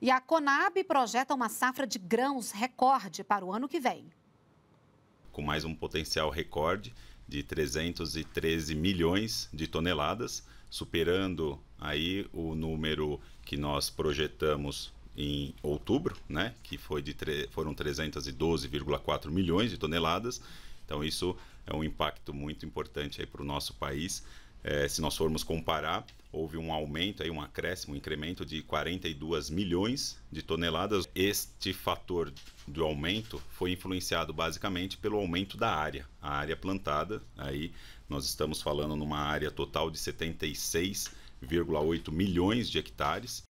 E a Conab projeta uma safra de grãos recorde para o ano que vem. Com mais um potencial recorde de 313 milhões de toneladas, superando aí o número que nós projetamos em outubro, né, que foi de foram 312,4 milhões de toneladas. Então isso é um impacto muito importante aí para o nosso país. É, se nós formos comparar, houve um aumento, aí, um acréscimo, um incremento de 42 milhões de toneladas. Este fator do aumento foi influenciado basicamente pelo aumento da área, a área plantada. Aí nós estamos falando numa área total de 76,8 milhões de hectares.